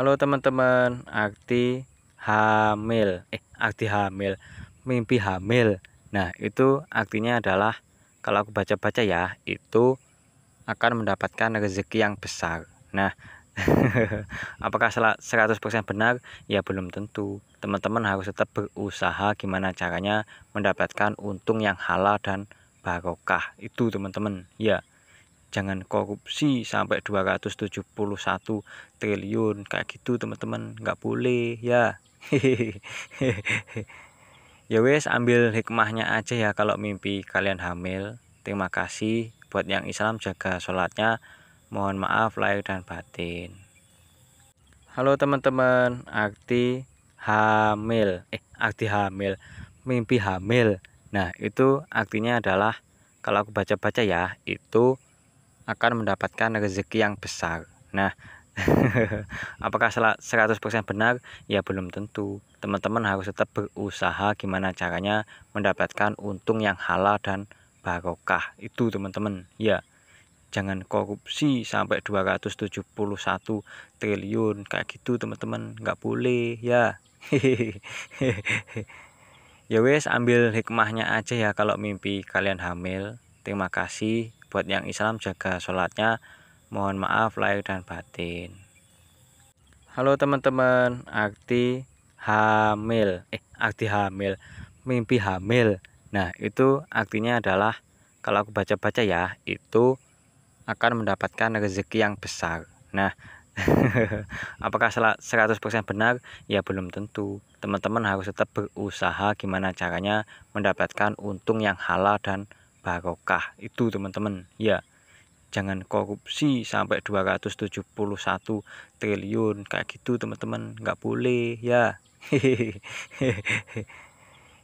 Halo teman-teman, Akti hamil. Eh, Akti hamil. Mimpi hamil. Nah, itu artinya adalah kalau aku baca-baca ya, itu akan mendapatkan rezeki yang besar. Nah, apakah 100% benar? Ya belum tentu. Teman-teman harus tetap berusaha gimana caranya mendapatkan untung yang halal dan barokah. Itu teman-teman. Ya jangan korupsi sampai 271 triliun kayak gitu teman-teman nggak boleh ya ya wes ambil hikmahnya aja ya kalau mimpi kalian hamil terima kasih buat yang Islam jaga sholatnya mohon maaf lahir dan batin halo teman-teman arti hamil eh arti hamil mimpi hamil nah itu artinya adalah kalau aku baca-baca ya itu akan mendapatkan rezeki yang besar. Nah, apakah 100% benar? Ya belum tentu. Teman-teman harus tetap berusaha gimana caranya mendapatkan untung yang halal dan barokah. Itu teman-teman. Ya. Jangan korupsi sampai 271 triliun kayak gitu teman-teman. nggak boleh ya. ya wes ambil hikmahnya aja ya kalau mimpi kalian hamil. Terima kasih buat yang Islam jaga sholatnya mohon maaf lahir dan batin halo teman-teman akti hamil eh akti hamil mimpi hamil nah itu artinya adalah kalau aku baca-baca ya itu akan mendapatkan rezeki yang besar nah apakah 100% benar ya belum tentu teman-teman harus tetap berusaha gimana caranya mendapatkan untung yang halal dan barokah itu teman-teman ya jangan korupsi sampai 271 triliun kayak gitu teman-teman nggak boleh ya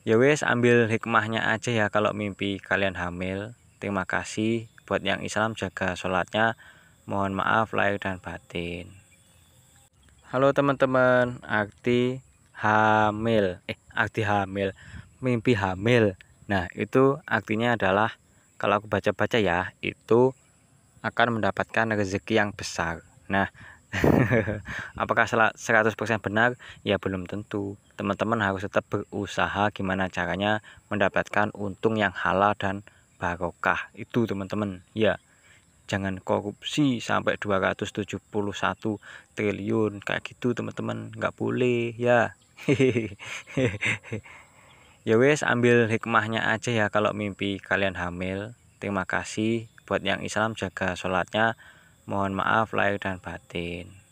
ya wes ambil hikmahnya aja ya kalau mimpi kalian hamil terima kasih buat yang Islam jaga sholatnya mohon maaf lahir dan batin halo teman-teman arti hamil eh arti hamil mimpi hamil Nah, itu artinya adalah kalau aku baca-baca ya, itu akan mendapatkan rezeki yang besar. Nah, apakah 100% benar? Ya belum tentu. Teman-teman harus tetap berusaha gimana caranya mendapatkan untung yang halal dan barokah. Itu teman-teman. Ya. Jangan korupsi sampai 271 triliun kayak gitu teman-teman. nggak boleh ya. Hehehe. ya wes ambil hikmahnya aja ya kalau mimpi kalian hamil terima kasih buat yang Islam jaga sholatnya mohon maaf lahir dan batin